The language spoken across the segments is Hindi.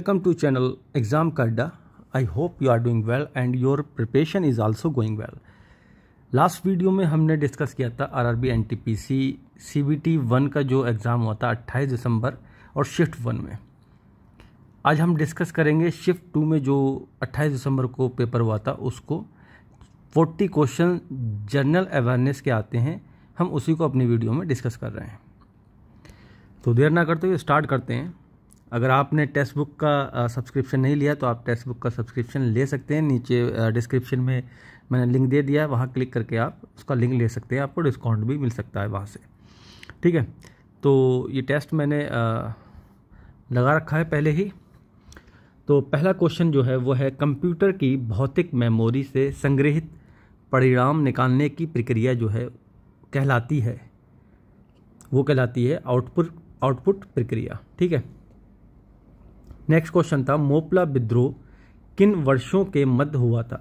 Welcome to channel Exam Karda. I hope you are doing well and your preparation is also going well. Last video में हमने डिस्कस किया था R R B N T P C C B T one का जो एग्ज़ाम हुआ था अट्ठाईस दिसंबर और शिफ्ट वन में आज हम डिस्कस करेंगे शिफ्ट टू में जो अट्ठाईस दिसंबर को पेपर हुआ था उसको फोर्टी क्वेश्चन जनरल अवेयरनेस के आते हैं हम उसी को अपनी वीडियो में डिस्कस कर रहे हैं तो देर ना करते हुए स्टार्ट करते हैं अगर आपने टेक्स्ट बुक का सब्सक्रिप्शन नहीं लिया तो आप टेक्स्ट बुक का सब्सक्रिप्शन ले सकते हैं नीचे डिस्क्रिप्शन में मैंने लिंक दे दिया है वहाँ क्लिक करके आप उसका लिंक ले सकते हैं आपको डिस्काउंट भी मिल सकता है वहाँ से ठीक है तो ये टेस्ट मैंने लगा रखा है पहले ही तो पहला क्वेश्चन जो है वो है कंप्यूटर की भौतिक मेमोरी से संग्रहित परिणाम निकालने की प्रक्रिया जो है कहलाती है वो कहलाती है आउटपुट आउटपुट प्रक्रिया ठीक है नेक्स्ट क्वेश्चन था मोपला विद्रोह किन वर्षों के मध्य हुआ था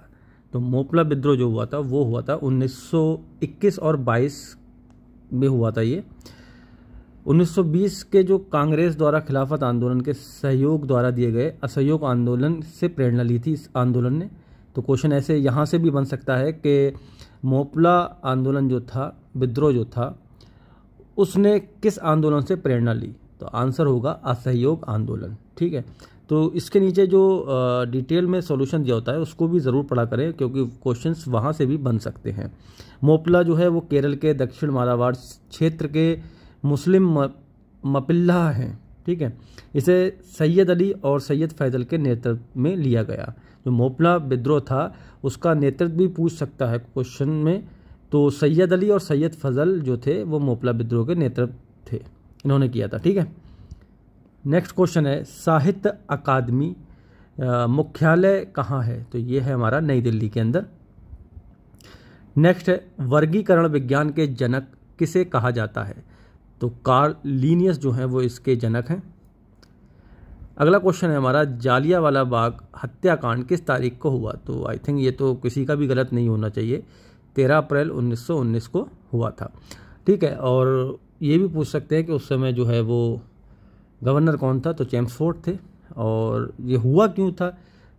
तो मोपला विद्रोह जो हुआ था वो हुआ था 1921 और 22 में हुआ था ये 1920 के जो कांग्रेस द्वारा खिलाफत आंदोलन के सहयोग द्वारा दिए गए असहयोग आंदोलन से प्रेरणा ली थी इस आंदोलन ने तो क्वेश्चन ऐसे यहाँ से भी बन सकता है कि मोपला आंदोलन जो था विद्रोह जो था उसने किस आंदोलन से प्रेरणा ली तो आंसर होगा असहयोग आंदोलन ठीक है तो इसके नीचे जो डिटेल में सॉल्यूशन दिया होता है उसको भी ज़रूर पढ़ा करें क्योंकि क्वेश्चंस वहाँ से भी बन सकते हैं मोपला जो है वो केरल के दक्षिण मालावार क्षेत्र के मुस्लिम मपिल्ला हैं ठीक है इसे सैयद अली और सैयद फैजल के नेतृत्व में लिया गया जो मोपला विद्रोह था उसका नेतृत्व भी पूछ सकता है क्वेश्चन में तो सैयद अली और सैयद फजल जो थे वो मोपला विद्रोह के नेतृत्व थे इन्होंने किया था ठीक है नेक्स्ट क्वेश्चन है साहित्य अकादमी मुख्यालय कहाँ है तो ये है हमारा नई दिल्ली के अंदर नेक्स्ट है वर्गीकरण विज्ञान के जनक किसे कहा जाता है तो कार्ल लीनियस जो हैं वो इसके जनक हैं अगला क्वेश्चन है हमारा जालियावाला बाग हत्याकांड किस तारीख को हुआ तो आई थिंक ये तो किसी का भी गलत नहीं होना चाहिए तेरह अप्रैल 1919 को हुआ था ठीक है और ये भी पूछ सकते हैं कि उस समय जो है वो गवर्नर कौन था तो चैम्सफोर्ड थे और ये हुआ क्यों था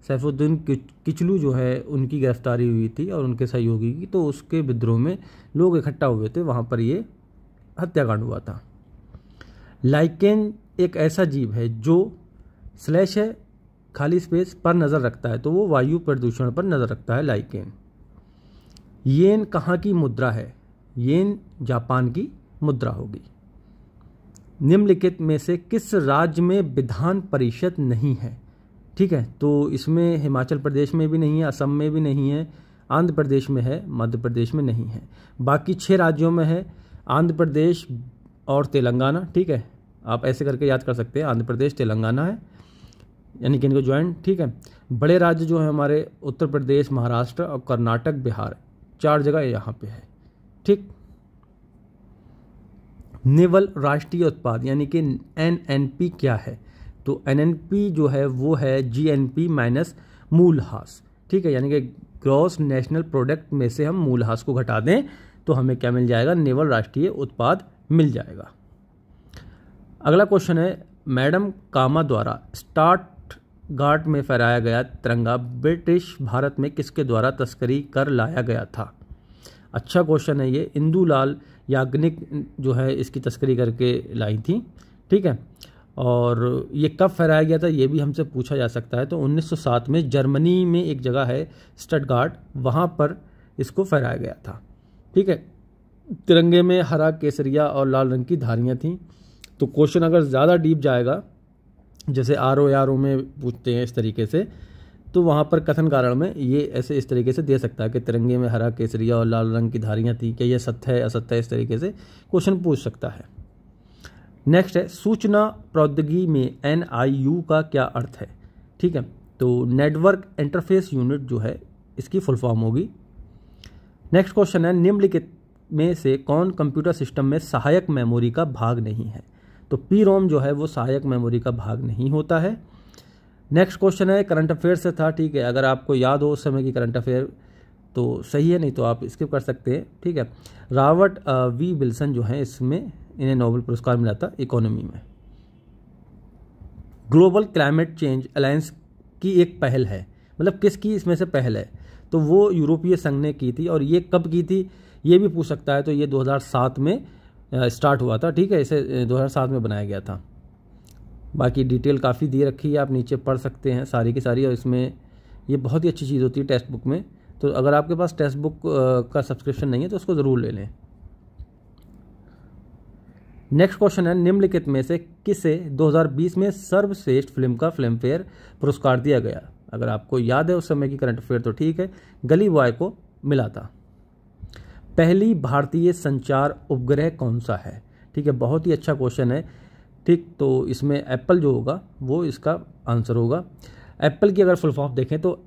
सैफुद्दीन किचलू जो है उनकी गिरफ्तारी हुई थी और उनके सहयोगी की तो उसके विद्रोह में लोग इकट्ठा हुए थे वहाँ पर ये हत्याकांड हुआ था लाइकेन एक ऐसा जीव है जो स्लैश है खाली स्पेस पर नज़र रखता है तो वो वायु प्रदूषण पर नज़र रखता है लाइकेन येन कहाँ की मुद्रा है येन जापान की मुद्रा होगी निम्नलिखित में से किस राज्य में विधान परिषद नहीं है ठीक है तो इसमें हिमाचल प्रदेश में भी नहीं है असम में भी नहीं है आंध्र प्रदेश में है मध्य प्रदेश में नहीं है बाकी छः राज्यों में है आंध्र प्रदेश और तेलंगाना ठीक है आप ऐसे करके याद कर सकते हैं आंध्र प्रदेश तेलंगाना है यानी कि इनको ज्वाइंट ठीक है बड़े राज्य जो है हमारे उत्तर प्रदेश महाराष्ट्र और कर्नाटक बिहार चार जगह यहाँ पे है ठीक निवल राष्ट्रीय उत्पाद यानी कि एनएनपी क्या है तो एनएनपी जो है वो है जीएनपी माइनस मूलहास ठीक है यानी कि ग्रॉस नेशनल प्रोडक्ट में से हम मूलहास को घटा दें तो हमें क्या मिल जाएगा निवल राष्ट्रीय उत्पाद मिल जाएगा अगला क्वेश्चन है मैडम कामा द्वारा स्टार्ट घाट में फहराया गया तिरंगा ब्रिटिश भारत में किसके द्वारा तस्करी कर लाया गया था अच्छा क्वेश्चन है ये इंदूलाल लाल याग्निक जो है इसकी तस्करी करके लाई थी ठीक है और ये कब फहराया गया था ये भी हमसे पूछा जा सकता है तो 1907 में जर्मनी में एक जगह है स्टटगार्ड वहाँ पर इसको फहराया गया था ठीक है तिरंगे में हरा केसरिया और लाल रंग की धारियाँ थीं तो क्वेश्चन अगर ज़्यादा डीप जाएगा जैसे आर ओ आर ओ में पूछते हैं इस तरीके से तो वहाँ पर कथन कारण में ये ऐसे इस तरीके से दे सकता है कि तिरंगे में हरा केसरिया और लाल रंग की धारियाँ थी क्या यह सत्य है असत्य है इस तरीके से क्वेश्चन पूछ सकता है नेक्स्ट है सूचना प्रौद्योगिकी में एन का क्या अर्थ है ठीक है तो नेटवर्क इंटरफेस यूनिट जो है इसकी फुल फॉर्म होगी नेक्स्ट क्वेश्चन है निम्नलिखित में से कौन कंप्यूटर सिस्टम में सहायक मेमोरी का भाग नहीं है तो पी रोम जो है वो सहायक मेमोरी का भाग नहीं होता है नेक्स्ट क्वेश्चन है करंट अफेयर से था ठीक है अगर आपको याद हो उस समय की करंट अफेयर तो सही है नहीं तो आप स्किप कर सकते हैं ठीक है रॉबर्ट वी विल्सन जो है इसमें इन्हें नोबेल पुरस्कार मिला था इकोनॉमी में ग्लोबल क्लाइमेट चेंज अलायंस की एक पहल है मतलब किसकी इसमें से पहल है तो वो यूरोपीय संघ ने की थी और ये कब की थी ये भी पूछ सकता है तो ये 2007 में स्टार्ट हुआ था ठीक है इसे 2007 में बनाया गया था बाकी डिटेल काफ़ी दे रखी है आप नीचे पढ़ सकते हैं सारी की सारी और इसमें ये बहुत ही अच्छी चीज़ होती है टेक्स्ट बुक में तो अगर आपके पास टेक्स्ट बुक का सब्सक्रिप्शन नहीं है तो उसको ज़रूर ले लें नेक्स्ट क्वेश्चन है निम्नलिखित में से किसे 2020 में सर्वश्रेष्ठ फिल्म का फिल्म फेयर पुरस्कार दिया गया अगर आपको याद है उस समय की करंट अफेयर तो ठीक है गली बॉय को मिला था पहली भारतीय संचार उपग्रह कौन सा है ठीक है बहुत ही अच्छा क्वेश्चन है ठीक तो इसमें एप्पल जो होगा वो इसका आंसर होगा एप्पल की अगर फुल फॉर्म देखें तो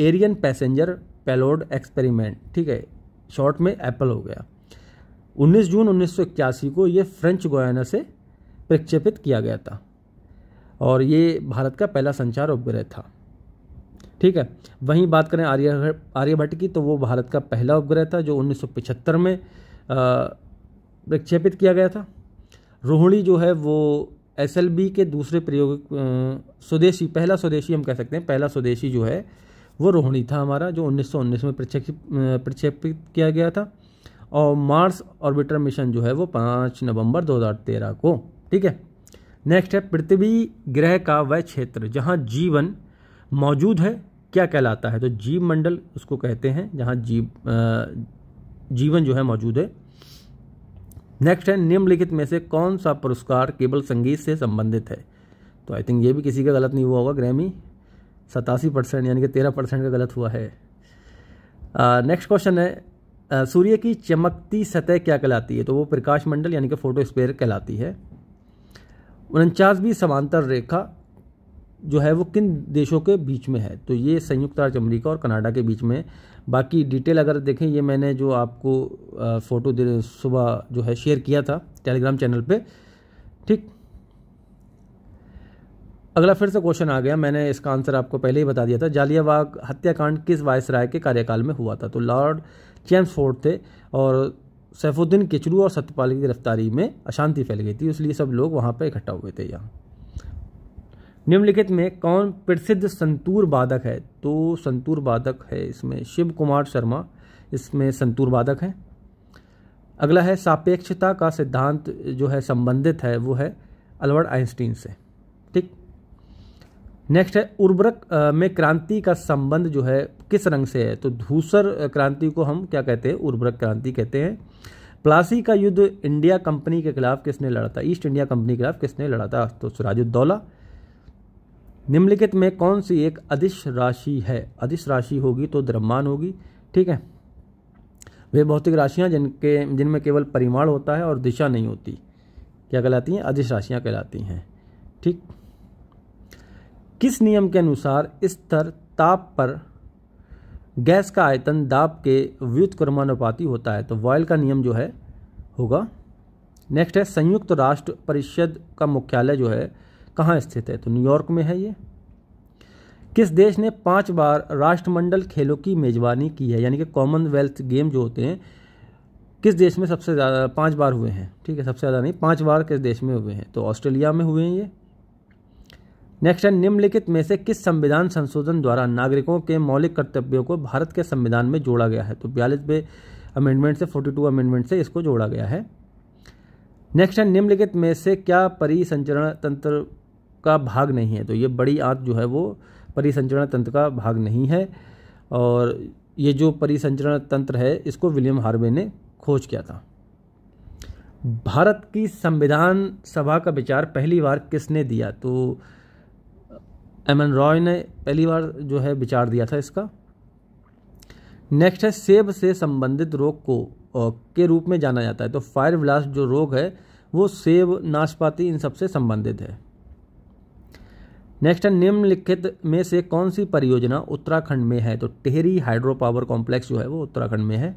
एरियन पैसेंजर पेलोड एक्सपेरिमेंट ठीक है शॉर्ट में एप्पल हो गया 19 जून 1981 को ये फ्रेंच गोयाना से प्रक्षेपित किया गया था और ये भारत का पहला संचार उपग्रह था ठीक है वहीं बात करें आर्य आर्यभट्ट की तो वो भारत का पहला उपग्रह था जो 1975 में प्रक्षेपित किया गया था रोहिणी जो है वो एस के दूसरे प्रयोग स्वदेशी पहला स्वदेशी हम कह सकते हैं पहला स्वदेशी जो है वो रोहिणी था हमारा जो 1919 में प्रक्षेपित किया गया था और मार्स ऑर्बिटर मिशन जो है वो पाँच नवंबर 2013 को ठीक है नेक्स्ट है पृथ्वी ग्रह का वह क्षेत्र जहाँ जीवन मौजूद है क्या कहलाता है तो जीव मंडल उसको कहते हैं जहाँ जीव जीवन जो है मौजूद है नेक्स्ट है निम्नलिखित में से कौन सा पुरस्कार केवल संगीत से संबंधित है तो आई थिंक ये भी किसी का गलत नहीं हुआ होगा ग्रैमी सतासी परसेंट यानी कि तेरह परसेंट का गलत हुआ है नेक्स्ट क्वेश्चन है सूर्य की चमकती सतह क्या कहलाती है तो वो प्रकाश मंडल यानी कि फोटो स्पेयर कहलाती है उनचासवीं समांतर रेखा जो है वो किन देशों के बीच में है तो ये संयुक्त राज्य अमेरिका और कनाडा के बीच में बाकी डिटेल अगर देखें ये मैंने जो आपको फ़ोटो सुबह जो है शेयर किया था टेलीग्राम चैनल पे ठीक अगला फिर से क्वेश्चन आ गया मैंने इसका आंसर आपको पहले ही बता दिया था जालियाबाग हत्याकांड किस वायस राय के कार्यकाल में हुआ था तो लॉर्ड चैम्सफोर्ड थे और सैफुद्दीन किचरू और सत्यपाल की गिरफ्तारी में अशांति फैल गई थी इसलिए सब लोग वहाँ पर इकट्ठा हुए थे यहाँ निम्नलिखित में कौन प्रसिद्ध संतूर वादक है तो संतूर वादक है इसमें शिव कुमार शर्मा इसमें संतूर वादक हैं अगला है सापेक्षता का सिद्धांत जो है संबंधित है वो है अल्बर्ट आइंस्टीन से ठीक नेक्स्ट है उर्वरक में क्रांति का संबंध जो है किस रंग से है तो धूसर क्रांति को हम क्या कहते हैं उर्वरक क्रांति कहते हैं प्लासी का युद्ध इंडिया कंपनी के खिलाफ किसने लड़ा था ईस्ट इंडिया कंपनी के खिलाफ किसने लड़ा था तो सिराजुद्दौला निम्नलिखित में कौन सी एक अधिश राशि है अधिश राशि होगी तो द्रह्मान होगी ठीक है वे भौतिक राशियाँ जिनके जिनमें केवल परिमाण होता है और दिशा नहीं होती क्या कहलाती हैं अदिश राशियाँ कहलाती हैं ठीक किस नियम के अनुसार स्तर ताप पर गैस का आयतन दाब के व्युत क्रमानुपाती होता है तो वॉयल का नियम जो है होगा नेक्स्ट है संयुक्त राष्ट्र परिषद का मुख्यालय जो है कहाँ स्थित है तो न्यूयॉर्क में है ये किस देश ने पांच बार राष्ट्रमंडल खेलों की मेज़बानी की है यानी कि कॉमनवेल्थ गेम जो होते हैं किस देश में सबसे ज़्यादा पांच बार हुए हैं ठीक है सबसे ज़्यादा नहीं पांच बार किस देश में हुए हैं तो ऑस्ट्रेलिया में हुए हैं ये नेक्स्ट है निम्नलिखित में से किस संविधान संशोधन द्वारा नागरिकों के मौलिक कर्तव्यों को भारत के संविधान में जोड़ा गया है तो बयालीसवें अमेंडमेंट से फोर्टी अमेंडमेंट से इसको जोड़ा गया है नेक्स्ट है निम्नलिखित में से क्या परिसंचरण तंत्र का भाग नहीं है तो ये बड़ी आंत जो है वो परिसंचरण तंत्र का भाग नहीं है और ये जो परिसंचरण तंत्र है इसको विलियम हार्वे ने खोज किया था भारत की संविधान सभा का विचार पहली बार किसने दिया तो एम एन रॉय ने पहली बार जो है विचार दिया था इसका नेक्स्ट है सेब से संबंधित रोग को के रूप में जाना जाता है तो फायर ब्लास्ट जो रोग है वो सेब नाशपाती इन सब से संबंधित है नेक्स्ट है निम्नलिखित में से कौन सी परियोजना उत्तराखंड में है तो टेहरी हाइड्रो पावर कॉम्प्लेक्स जो है वो उत्तराखंड में है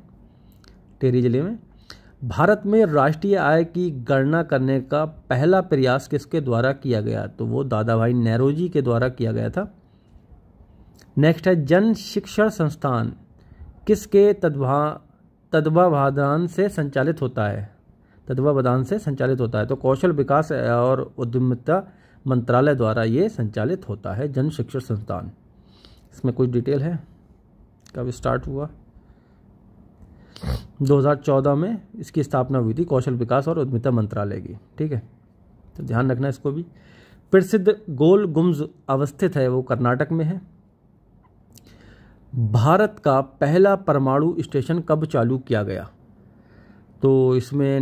टेहरी जिले में भारत में राष्ट्रीय आय की गणना करने का पहला प्रयास किसके द्वारा किया गया तो वो दादा भाई नेहरू जी के द्वारा किया गया था नेक्स्ट है जन शिक्षण संस्थान किसके तद्भा तद्वावधान से संचालित होता है तद्वावधान से संचालित होता है तो कौशल विकास और उद्यमिता मंत्रालय द्वारा ये संचालित होता है जन शिक्षण संस्थान इसमें कुछ डिटेल है कब स्टार्ट हुआ 2014 में इसकी स्थापना हुई थी कौशल विकास और उद्यमिता मंत्रालय की ठीक है तो ध्यान रखना इसको भी प्रसिद्ध गोल गुम्ज अवस्थित है वो कर्नाटक में है भारत का पहला परमाणु स्टेशन कब चालू किया गया तो इसमें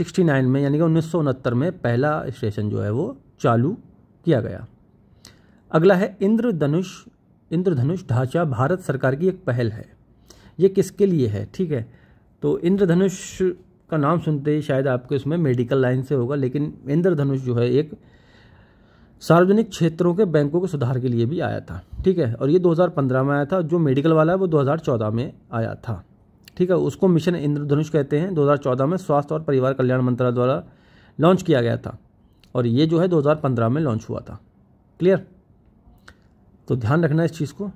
1969 में यानी कि उन्नीस में पहला स्टेशन जो है वो चालू किया गया अगला है इंद्रधनुष इंद्रधनुष ढांचा भारत सरकार की एक पहल है ये किसके लिए है ठीक है तो इंद्रधनुष का नाम सुनते ही शायद आपके उसमें मेडिकल लाइन से होगा लेकिन इंद्रधनुष जो है एक सार्वजनिक क्षेत्रों के बैंकों के सुधार के लिए भी आया था ठीक है और ये 2015 में आया था जो मेडिकल वाला है वो 2014 में आया था ठीक है उसको मिशन इंद्रधनुष कहते हैं 2014 में स्वास्थ्य और परिवार कल्याण मंत्रालय द्वारा लॉन्च किया गया था और ये जो है 2015 में लॉन्च हुआ था क्लियर तो ध्यान रखना इस चीज़ को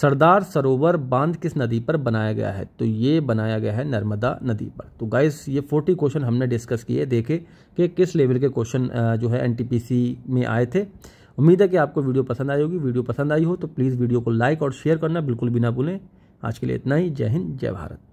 सरदार सरोवर बांध किस नदी पर बनाया गया है तो ये बनाया गया है नर्मदा नदी पर तो गाइस ये फोर्टी क्वेश्चन हमने डिस्कस किए देखे कि किस लेवल के क्वेश्चन जो है एनटीपीसी में आए थे उम्मीद है कि आपको वीडियो पसंद आई होगी वीडियो पसंद आई हो तो प्लीज़ वीडियो को लाइक और शेयर करना बिल्कुल भी ना भूलें आज के लिए इतना ही जय हिंद जय भारत